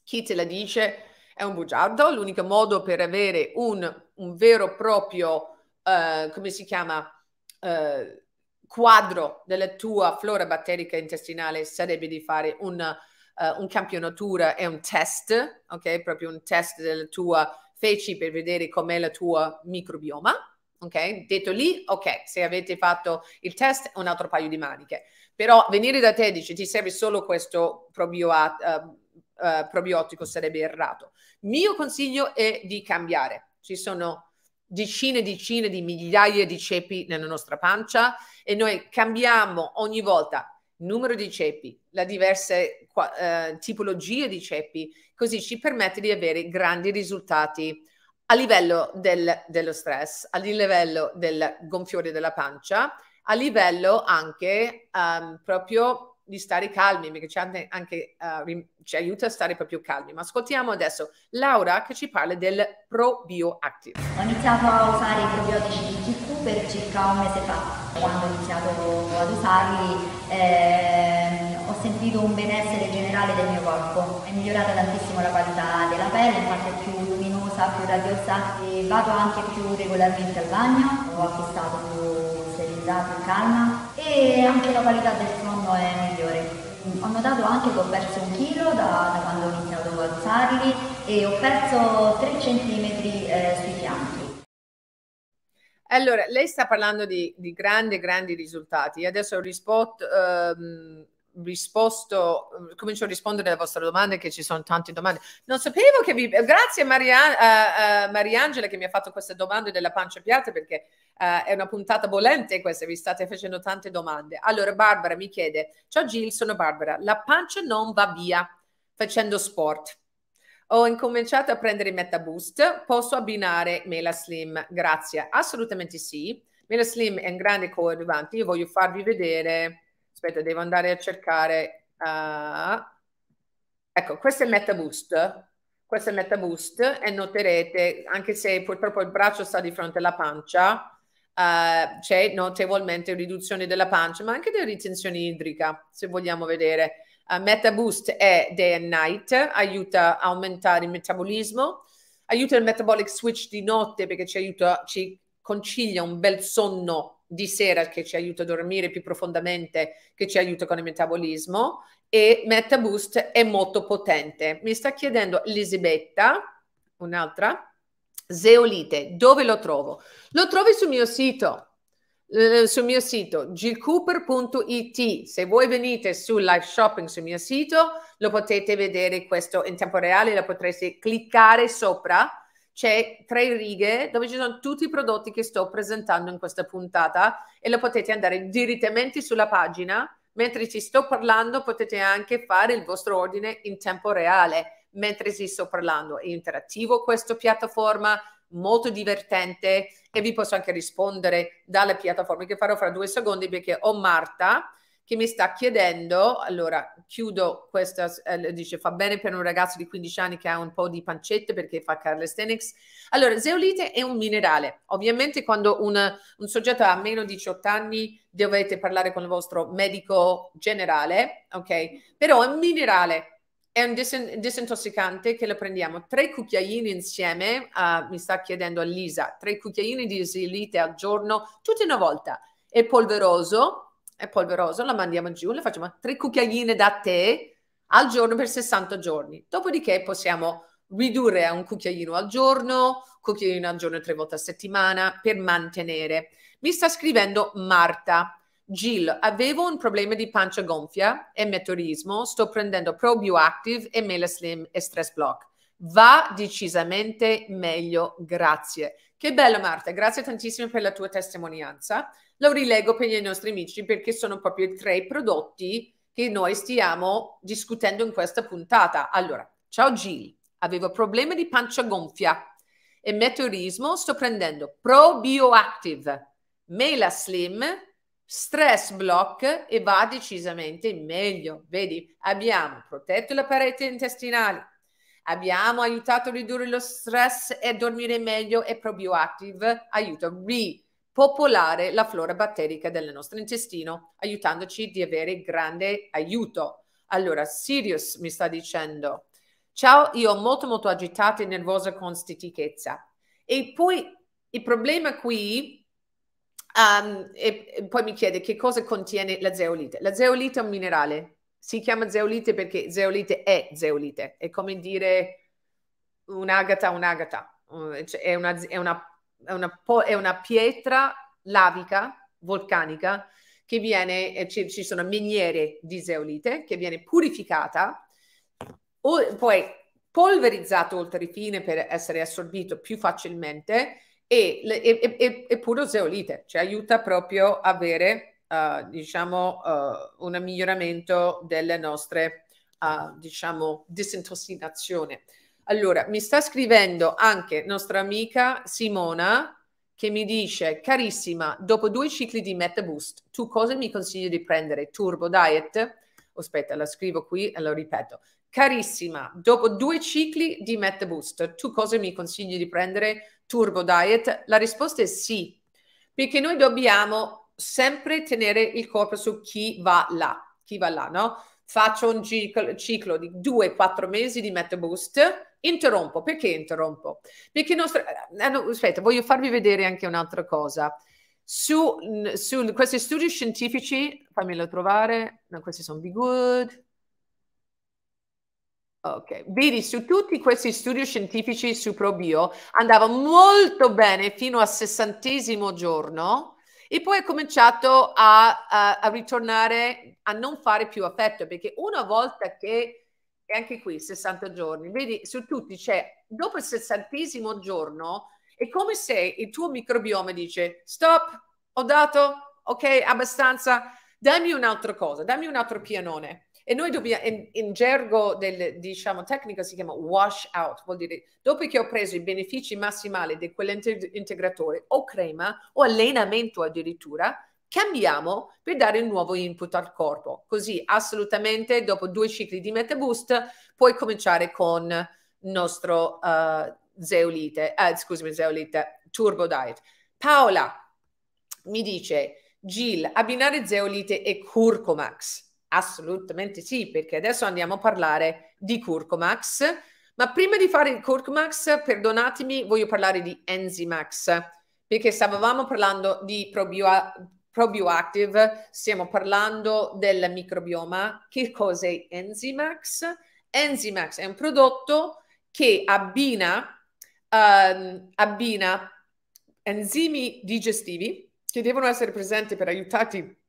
[SPEAKER 1] Chi te la dice è un bugiardo. L'unico modo per avere un, un vero e proprio, uh, come si chiama, uh, quadro della tua flora batterica intestinale sarebbe di fare una uh, un campionatura è un test, ok? Proprio un test della tua feci per vedere com'è la tua microbioma, ok? Detto lì, ok, se avete fatto il test, un altro paio di maniche. Però venire da te e dire ti serve solo questo probiotico, uh, eh, uh, eh, probiotico sarebbe errato. Mio consiglio è di cambiare. Ci sono decine e decine di migliaia di ceppi nella nostra pancia e noi cambiamo ogni volta numero di ceppi, le diverse eh, tipologie di ceppi, così ci permette di avere grandi risultati a livello del, dello stress, a livello del gonfiore della pancia, a livello anche um, proprio di stare calmi, perché ci, anche, anche, uh, ci aiuta a stare proprio calmi. Ma ascoltiamo adesso Laura che ci parla del ProBioActive. Ho
[SPEAKER 2] iniziato a usare i probiotici di GQ per circa un mese fa. Quando ho iniziato ad usarli eh, ho sentito un benessere generale del mio corpo. È migliorata tantissimo la qualità della pelle, infatti è più luminosa, più radiosa e vado anche più regolarmente al bagno. Ho acquistato più tranquillità, più calma e anche la qualità del sonno è migliore.
[SPEAKER 1] Ho notato anche che ho perso un chilo da, da quando ho iniziato ad alzarli e ho perso 3 cm eh, sui fianchi. Allora, lei sta parlando di, di grandi, grandi risultati. adesso rispondo, ehm, risposto, comincio a rispondere alle vostre domande, che ci sono tante domande. Non sapevo che vi... Grazie Maria, uh, uh, Mariangela che mi ha fatto queste domande della pancia piatta perché uh, è una puntata volente questa, vi state facendo tante domande. Allora Barbara mi chiede, ciao Gil, sono Barbara, la pancia non va via facendo sport. Ho incominciato a prendere MetaBoost, posso abbinare Mela Slim? Grazie, assolutamente sì. Mela Slim è un grande coadiuvante, io voglio farvi vedere aspetta, devo andare a cercare. Uh, ecco, questo è il MetaBoost. Questo è il MetaBoost e noterete, anche se purtroppo il braccio sta di fronte alla pancia, uh, c'è notevolmente riduzione della pancia, ma anche della ritenzione idrica, se vogliamo vedere. Uh, MetaBoost è day and night, aiuta a aumentare il metabolismo, aiuta il metabolic switch di notte perché ci aiuta, ci concilia un bel sonno di sera che ci aiuta a dormire più profondamente, che ci aiuta con il metabolismo e MetaBoost è molto potente. Mi sta chiedendo Elisabetta, un'altra, Zeolite, dove lo trovo? Lo trovi sul mio sito, eh, sul mio sito gcooper.it. Se voi venite sul live shopping sul mio sito, lo potete vedere questo in tempo reale, lo potreste cliccare sopra c'è tre righe dove ci sono tutti i prodotti che sto presentando in questa puntata e lo potete andare direttamente sulla pagina. Mentre ci sto parlando potete anche fare il vostro ordine in tempo reale. Mentre ci sto parlando è interattivo questa piattaforma, molto divertente e vi posso anche rispondere dalle piattaforme che farò fra due secondi perché ho Marta che mi sta chiedendo, allora chiudo questa, eh, dice fa bene per un ragazzo di 15 anni che ha un po' di pancette perché fa calisthenics. Allora, zeolite è un minerale. Ovviamente quando un, un soggetto ha meno di 18 anni dovete parlare con il vostro medico generale, ok? Però è un minerale, è un disintossicante che lo prendiamo tre cucchiaini insieme, uh, mi sta chiedendo Lisa, tre cucchiaini di zeolite al giorno, tutti una volta. È polveroso, è polverosa, la mandiamo giù, le facciamo tre cucchiaini da tè al giorno per 60 giorni. Dopodiché possiamo ridurre a un cucchiaino al giorno, cucchiaino al giorno tre volte a settimana per mantenere. Mi sta scrivendo Marta. Jill, avevo un problema di pancia gonfia e meteorismo, sto prendendo ProBioactive e Mela Slim e Stress Block. Va decisamente meglio, grazie. Che bello Marta, grazie tantissimo per la tua testimonianza lo rilego per i nostri amici perché sono proprio i tre prodotti che noi stiamo discutendo in questa puntata. Allora, ciao Gil, avevo problemi di pancia gonfia e meteorismo, sto prendendo ProBioActive, Mela Slim, Stress Block e va decisamente meglio. Vedi, abbiamo protetto la parete intestinale, abbiamo aiutato a ridurre lo stress e dormire meglio e ProBioActive aiuta a ridurre popolare la flora batterica del nostro intestino, aiutandoci di avere grande aiuto. Allora, Sirius mi sta dicendo, ciao, io molto molto agitata e nervosa con stitichezza. E poi il problema qui Um, e, e, poi mi chiede che cosa contiene la zeolite. La zeolite è un minerale, si chiama zeolite perché zeolite è zeolite, è come dire un'agata, un'agata, cioè, è una, è una è una, è una pietra lavica, vulcanica, che viene, eh, ci, ci, sono miniere di zeolite, che viene purificata, o, poi polverizzato oltre i fine per essere assorbito più facilmente e, e, e, e puro zeolite, ci cioè aiuta proprio a avere Uh, diciamo, uh, un miglioramento delle nostre, uh, diciamo, disintossinazione. Allora, mi sta scrivendo anche nostra amica Simona che mi dice, carissima, dopo due cicli di MetaBoost, tu cosa mi consigli di prendere? Turbo Diet? Aspetta, la scrivo qui e lo ripeto. Carissima, dopo due cicli di MetaBoost, tu cosa mi consigli di prendere? Turbo Diet? La risposta è sì, perché noi dobbiamo sempre tenere il corpo su chi va là, chi va là, no? faccio un ciclo, ciclo di 2-4 mesi di MetaBoost, interrompo. Perché interrompo? Perché nostra... eh, no, aspetta, voglio farvi vedere anche un'altra cosa. Su, su questi studi scientifici, fammelo trovare, no, questi sono Be Good. Ok, vedi, su tutti questi studi scientifici su ProBio andava molto bene fino al sessantesimo giorno, e poi ha cominciato a, a, a, ritornare a non fare più affetto, perché una volta che, e anche qui 60 giorni, vedi su tutti c'è, cioè, dopo il sessantesimo giorno, è come se il tuo microbioma dice, stop, ho dato, ok, abbastanza, dammi un'altra cosa, dammi un altro pianone. E noi dobbiamo, in, in gergo del, diciamo, tecnico si chiama wash out, vuol dire dopo che ho preso i benefici massimali di quell'integratore o crema o allenamento addirittura, cambiamo per dare un nuovo input al corpo. Così assolutamente dopo due cicli di MetaBoost puoi cominciare con il nostro uh, zeolite, eh, scusami, zeolite, turbo diet. Paola mi dice, Gil, abbinare zeolite e curcomax Assolutamente sì, perché adesso andiamo a parlare di Curcomax, ma prima di fare il Curcomax, perdonatemi, voglio parlare di Enzimax, perché stavamo parlando di probioa- ProBioactive, stiamo parlando del microbioma. Che cos'è Enzimax? Enzimax è un prodotto che abbina, uh, abbina enzimi digestivi che devono essere presenti per aiutarti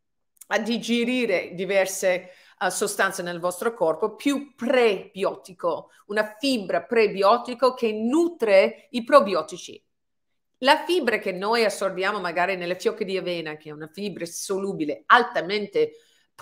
[SPEAKER 1] a digerire diverse uh, sostanze nel vostro corpo, più prebiotico, una fibra prebiotico che nutre i probiotici. La fibra che noi assorbiamo magari nelle fiocche di avena, che è una fibra solubile altamente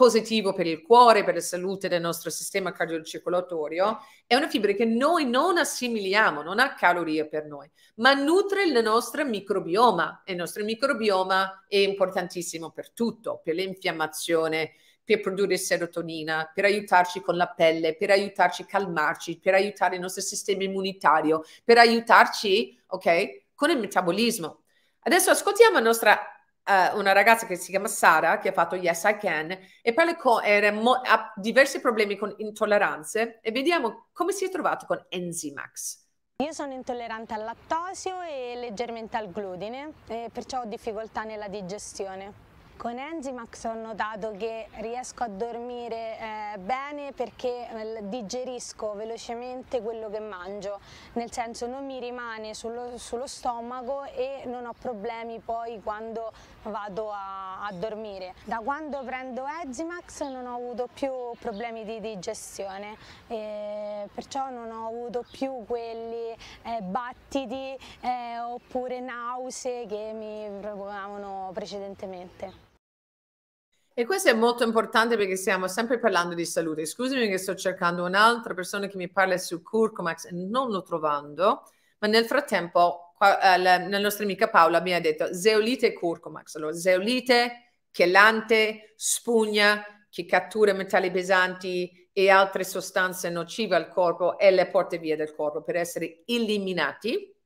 [SPEAKER 1] positivo per il cuore, per la salute del nostro sistema cardiocircolatorio, è una fibra che noi non assimiliamo, non ha calorie per noi, ma nutre il nostro microbioma. E il nostro microbioma è importantissimo per tutto, per l'infiammazione, per produrre serotonina, per aiutarci con la pelle, per aiutarci a calmarci, per aiutare il nostro sistema immunitario, per aiutarci, ok, con il metabolismo. Adesso ascoltiamo la nostra eh, una ragazza che si chiama Sara che ha fatto Yes I Can e parla con, era, mo, ha diversi problemi con intolleranze e vediamo come si è trovato con Enzimax. Io sono
[SPEAKER 2] intollerante al lattosio e leggermente al glutine, e perciò ho difficoltà nella digestione. Con Enzimax ho notato che riesco a dormire eh, bene perché eh, digerisco velocemente quello che mangio, nel senso non mi rimane sullo, sullo stomaco e non ho problemi poi quando vado a, a dormire. Da quando prendo Enzimax non ho avuto più problemi di digestione, eh, perciò non ho avuto più quelli eh, battiti eh, oppure nausee che mi provocavano precedentemente.
[SPEAKER 1] E questo è molto importante perché stiamo sempre parlando di salute. Scusami che sto cercando un'altra persona che mi parla su Curcomax e non lo trovando, ma nel frattempo la, la nostra amica Paola mi ha detto zeolite e Curcomax. Allora, zeolite, chelante, spugna che cattura metalli pesanti e altre sostanze nocive al corpo e le porta via dal corpo per essere eliminati.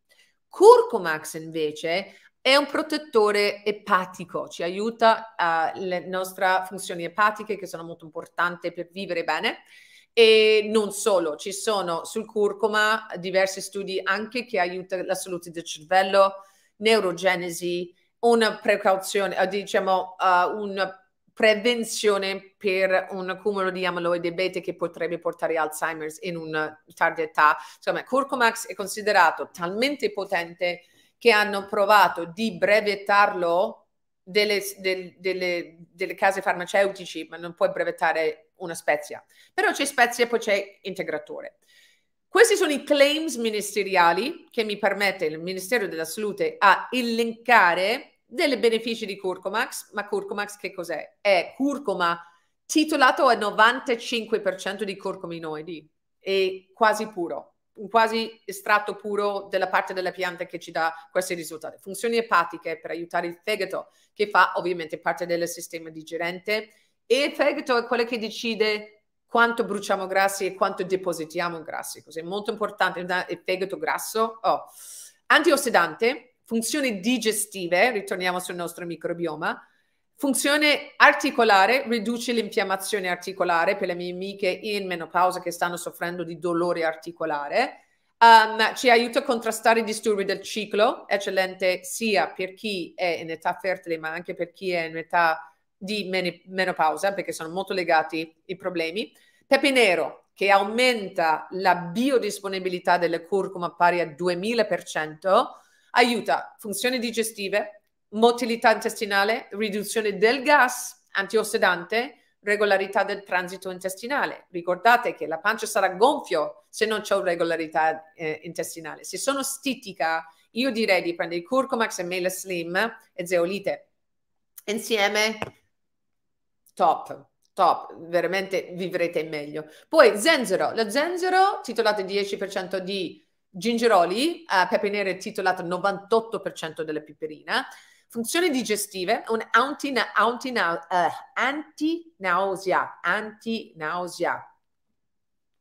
[SPEAKER 1] Curcomax invece è un protettore epatico, ci aiuta alle eh, nostre funzioni epatiche che sono molto importanti per vivere bene. E non solo, ci sono sul curcuma diversi studi anche che aiutano la salute del cervello, neurogenesi, una precauzione, eh, diciamo uh, una prevenzione per un accumulo di amaloide beta che potrebbe portare Alzheimer's in una tarda età. Insomma, Curcomax è considerato talmente potente che hanno provato di brevettarlo delle, del, delle, delle case farmaceutici, ma non puoi brevettare una spezia. Però c'è spezia e poi c'è integratore. Questi sono i claims ministeriali che mi permette il Ministero della Salute a elencare dei benefici di Curcomax. Ma Curcomax che cos'è? È curcuma titolato al 95% di curcuminoidi e quasi puro un quasi estratto puro della parte della pianta che ci dà questi risultati. Funzioni epatiche per aiutare il fegato, che fa ovviamente parte del sistema digerente, e il fegato è quello che decide quanto bruciamo grassi e quanto depositiamo grassi, così è molto importante il fegato grasso. Oh. Antiossidante, funzioni digestive, ritorniamo sul nostro microbioma, Funzione articolare, riduce l'infiammazione articolare per le mie amiche in menopausa che stanno soffrendo di dolore articolare. Um, ci aiuta a contrastare i disturbi del ciclo, eccellente sia per chi è in età fertile ma anche per chi è in età di men- menopausa perché sono molto legati i problemi. Pepe nero che aumenta la biodisponibilità delle curcuma pari a 2000%, aiuta funzioni digestive, motilità intestinale, riduzione del gas, antiossidante, regolarità del transito intestinale. Ricordate che la pancia sarà gonfio se non c'è regolarità eh, intestinale. Se sono stitica, io direi di prendere il Curcomax e Mela Slim e Zeolite insieme. Top, top, veramente vivrete meglio. Poi zenzero, lo zenzero titolato 10% di gingeroli, eh, pepe nero titolato 98% della piperina funzioni digestive, un anti-nausea, eh, anti-nausea, antinausea,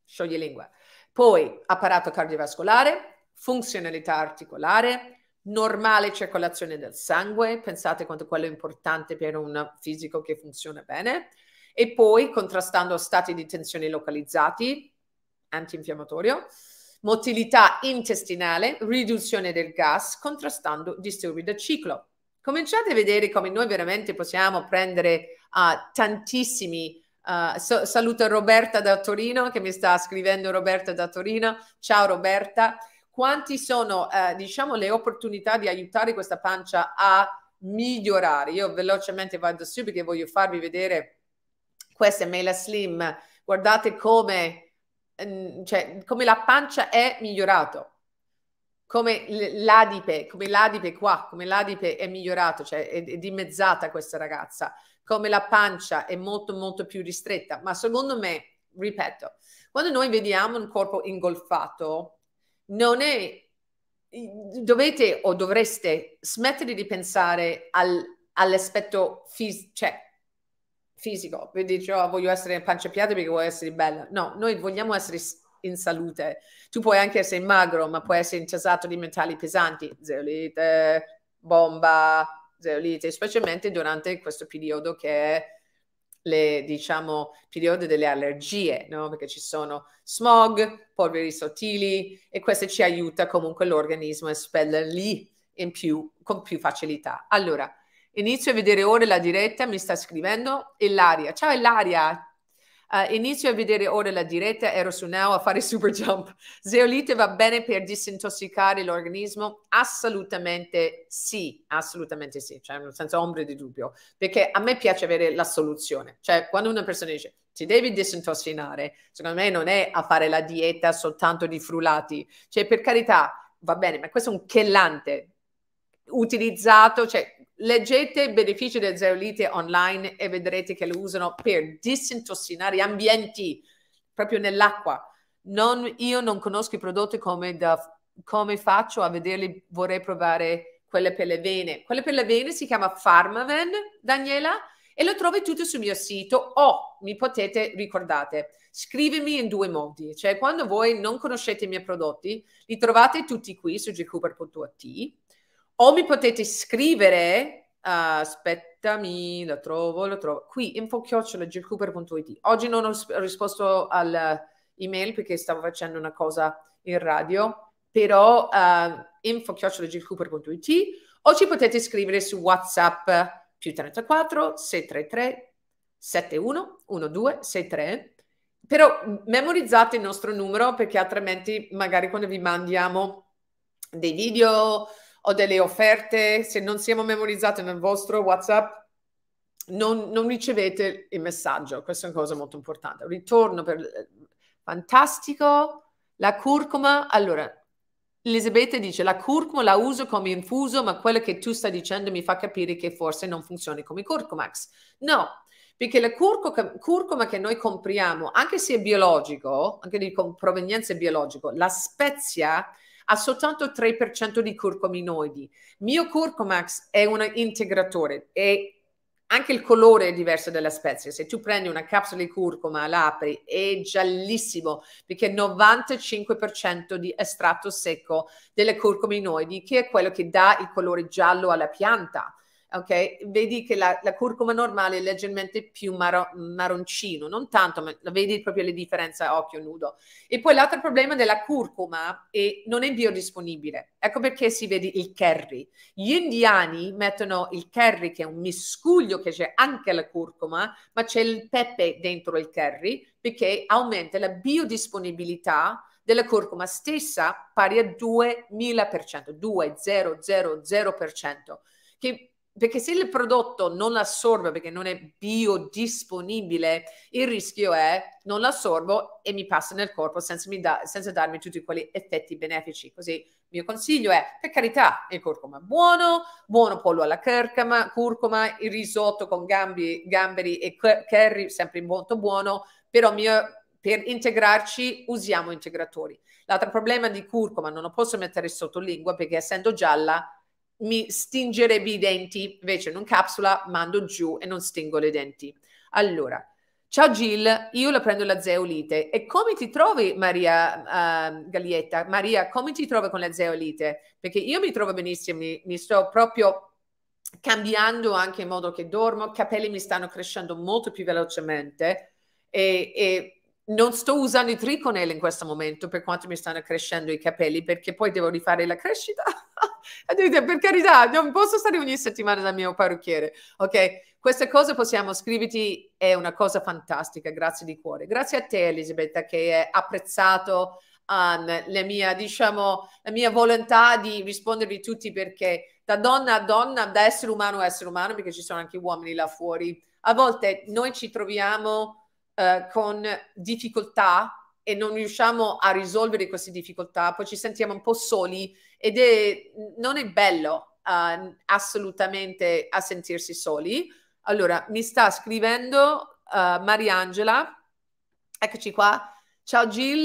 [SPEAKER 1] scioglie lingua, poi apparato cardiovascolare, funzionalità articolare, normale circolazione del sangue, pensate quanto quello è importante per un fisico che funziona bene, e poi contrastando stati di tensione localizzati, antinfiammatorio, motilità intestinale, riduzione del gas, contrastando disturbi del ciclo cominciate a vedere come noi veramente possiamo prendere uh, tantissimi. Uh, ah, so, saluto Roberta da Torino che mi sta scrivendo Roberta da Torino. Ciao Roberta. Quanti sono, uh, diciamo, le opportunità di aiutare questa pancia a migliorare? Io velocemente vado su perché voglio farvi vedere questa Mela Slim. Guardate come, mm, cioè, come la pancia è migliorata come l'adipe, come l'adipe qua, come l'adipe è migliorato, cioè è, è dimezzata questa ragazza, come la pancia è molto molto più ristretta, ma secondo me, ripeto, quando noi vediamo un corpo ingolfato, non è dovete o dovreste smettere di pensare al, all'aspetto fis- cioè, fisico, quindi dice oh, voglio essere pancia piatta perché voglio essere bella. No, noi vogliamo essere in salute. Tu puoi anche essere magro, ma puoi essere intasato di metalli pesanti, zeolite, bomba, zeolite, specialmente durante questo periodo che è le, diciamo, periodo delle allergie, no? perché ci sono smog, polveri sottili e questo ci aiuta comunque l'organismo a espellerli in più, con più facilità. Allora, inizio a vedere ora la diretta, mi sta scrivendo Ilaria. Ciao Ilaria, Uh, inizio a vedere ora la diretta, ero su Now a fare super jump. Zeolite va bene per disintossicare l'organismo? Assolutamente sì, assolutamente sì, cioè senza ombre di dubbio, perché a me piace avere la soluzione. Cioè quando una persona dice ti devi disintossicare, secondo me non è a fare la dieta soltanto di frullati, cioè per carità va bene, ma questo è un chellante utilizzato, cioè Leggete benefici del zeolite online e vedrete che lo usano per disintossicare ambienti proprio nell'acqua. Non, io non conosco i prodotti come, da, come faccio a vederli, vorrei provare quelle per le vene. Quelle per le vene si chiama Pharmaven, Daniela, e lo trovi tutto sul mio sito o mi potete ricordate scrivimi in due modi cioè quando voi non conoscete i miei prodotti li trovate tutti qui su gcooper.at o mi potete scrivere, uh, aspettami, lo trovo, lo trovo, qui info-gilcooper.it. Oggi non ho risposto all'email perché stavo facendo una cosa in radio, però uh, eh, info-gilcooper.it o ci potete scrivere su WhatsApp più 34 633 71 1263 63. Però memorizzate il nostro numero perché altrimenti magari quando vi mandiamo dei video o delle offerte, se non siamo memorizzati nel vostro WhatsApp, non, non ricevete il messaggio. Questa è una cosa molto importante. Ritorno per... Eh, fantastico. La curcuma, allora, Elisabetta dice la curcuma la uso come infuso, ma quello che tu stai dicendo mi fa capire che forse non funzioni come Curcumax. No, perché la curcuma, curcuma che noi compriamo, anche se è biologico, anche di provenienza biologica, la spezia ha soltanto 3% di curcuminoidi. Mio Miocurcomax è un integratore e anche il colore è diverso della spezia. Se tu prendi una capsula di curcuma, l'apri, è giallissimo perché 95% di estratto secco delle curcuminoidi, che è quello che dà il colore giallo alla pianta ok? Vedi che la, la curcuma normale è leggermente più maro, marroncino, non tanto, ma vedi proprio le differenze a occhio nudo. E poi l'altro problema della curcuma è non è biodisponibile. Ecco perché si vede il curry. Gli indiani mettono il curry, che è un miscuglio che c'è anche la curcuma, ma c'è il pepe dentro il curry, perché aumenta la biodisponibilità della curcuma stessa pari a 2000%, 2000%, che perché se il prodotto non l'assorbe perché non è biodisponibile, il rischio è non l'assorbo e mi passa nel corpo senza, da, senza darmi tutti quegli effetti benefici. Così il mio consiglio è, per carità, il curcuma è buono, buono pollo alla curcuma, curcuma il risotto con gambi, gamberi e curry, sempre molto buono, però mio per integrarci usiamo integratori. L'altro problema di curcuma non lo posso mettere sotto lingua perché essendo gialla mi stingerebbe i denti, invece in un capsula mando giù e non stingo le denti. Allora, ciao Gil, io la prendo la zeolite. E come ti trovi Maria uh, Gaglietta? Maria, come ti trovi con la zeolite? Perché io mi trovo benissimo, mi, mi sto proprio cambiando anche il modo che dormo, i capelli mi stanno crescendo molto più velocemente e, e non sto usando i triconel in questo momento per quanto mi stanno crescendo i capelli perché poi devo rifare la crescita per carità non posso stare ogni settimana dal mio parrucchiere ok queste cose possiamo scriverti, è una cosa fantastica grazie di cuore grazie a te Elisabetta che hai apprezzato um, la mia diciamo la mia volontà di rispondervi tutti perché da donna a donna da essere umano a essere umano perché ci sono anche uomini là fuori a volte noi ci troviamo eh, con difficoltà e non riusciamo a risolvere queste difficoltà, poi ci sentiamo un po' soli ed è, non è bello uh, assolutamente a sentirsi soli. Allora, mi sta scrivendo uh, Mariangela, eccoci qua, ciao Gil,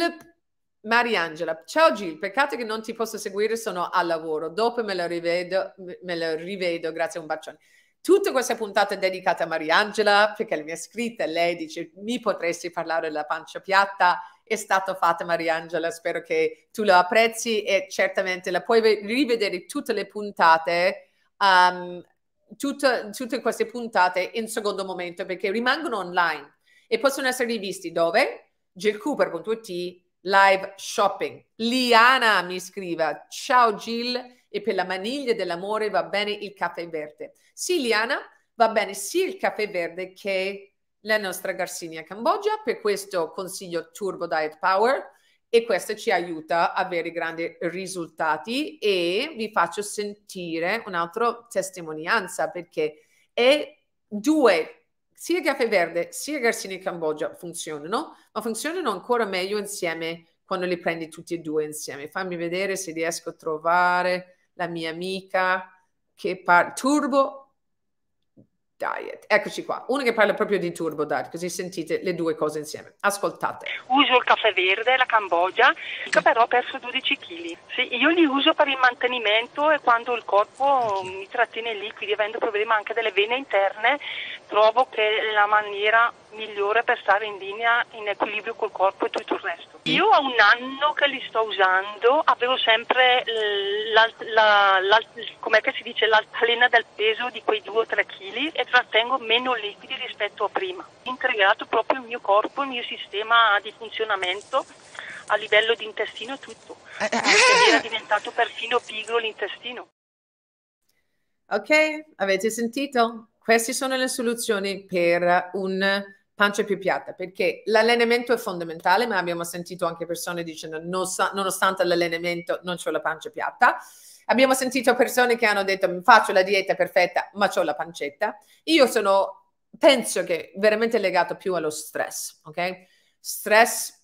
[SPEAKER 1] Mariangela, ciao Gil, peccato che non ti posso seguire, sono al lavoro, dopo me la rivedo, me la rivedo grazie, un bacione. Tutte queste puntate dedicate a Mariangela, perché le mie scritte, lei dice, mi potresti parlare della pancia piatta, è stata fatta Mariangela, spero che tu la apprezzi e certamente la puoi rivedere tutte le puntate, um, tutte, tutte queste puntate in secondo momento, perché rimangono online e possono essere rivisti dove? gilcooper.it live shopping. Liana mi scrive, ciao Gil, e per la maniglia dell'amore va bene il caffè verde. Sì, Liana, va bene sia il caffè verde che la nostra Garcinia Cambogia, per questo consiglio Turbo Diet Power e questo ci aiuta a avere grandi risultati e vi faccio sentire un'altra testimonianza perché è due sia Caffè Verde sia Garcinia Cambogia funzionano, ma funzionano ancora meglio insieme quando li prendi tutti e due insieme. Fammi vedere se riesco a trovare la mia amica che parla turbo diet. Eccoci qua, una che parla proprio di turbo diet, così sentite le due cose insieme. Ascoltate.
[SPEAKER 2] Uso il caffè verde, la Cambogia, che però ho perso 12 kg. Sì, io li uso per il mantenimento e quando il corpo mi trattiene liquidi, avendo problemi anche delle vene interne, trovo che è la maniera migliore per stare in linea, in equilibrio col corpo e tutto il resto. Io a un anno che li sto usando avevo sempre eh, la, la, la, com'è che si dice, l'altalena del peso di quei 2-3 kg e trattengo meno liquidi rispetto a prima. Ho Integrato proprio il mio corpo, il mio sistema di funzionamento a livello di intestino tutto. Eh, eh, mi era diventato perfino pigro l'intestino.
[SPEAKER 1] Ok, avete sentito? Queste sono le soluzioni per un pancia più piatta perché l'allenamento è fondamentale, ma abbiamo sentito anche persone dicendo non so, nonostante l'allenamento non ho la pancia piatta. Abbiamo sentito persone che hanno detto faccio la dieta perfetta, ma ho la pancetta. Io sono, penso che veramente legato più allo stress, ok? Stress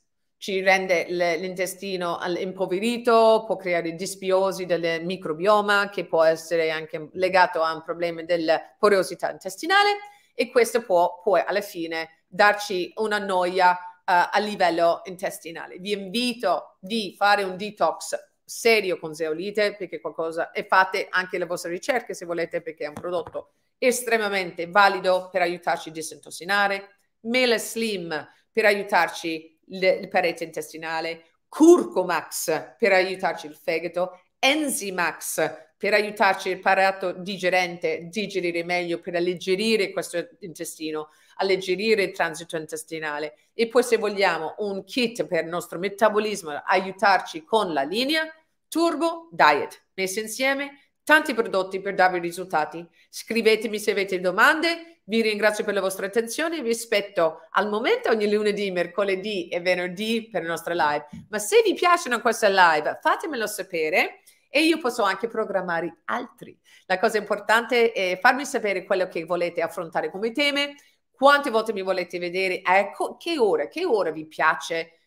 [SPEAKER 1] ci rende l'intestino impoverito, può creare dispiosi del microbioma che può essere anche legato a un problema della porosità intestinale e questo può poi alla fine darci una noia uh, a livello intestinale. Vi invito di fare un detox serio con zeolite perché qualcosa e fate anche le vostre ricerche se volete perché è un prodotto estremamente valido per aiutarci a disintossinare. Mele slim per aiutarci a il parete intestinale, Curcomax per aiutarci il fegato, Enzimax per aiutarci il parato digerente a digerire meglio, per alleggerire questo intestino, alleggerire il transito intestinale. E poi se vogliamo un kit per il nostro metabolismo, aiutarci con la linea Turbo Diet, messa insieme tanti prodotti per darvi risultati. Scrivetemi se avete domande, vi ringrazio per la vostra attenzione, vi aspetto al momento ogni lunedì, mercoledì e venerdì per le nostre live, ma se vi piacciono queste live fatemelo sapere e io posso anche programmare altri. La cosa importante è farmi sapere quello che volete affrontare come teme, quante volte mi volete vedere, ecco che ora, che ora vi piace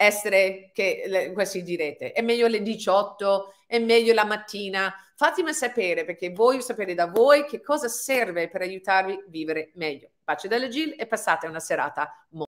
[SPEAKER 1] essere che le, questi direte, è meglio le 18, è meglio la mattina. Fatemi sapere perché voglio sapere da voi che cosa serve per aiutarvi a vivere meglio. Pace dalla Gil e passate una serata molto.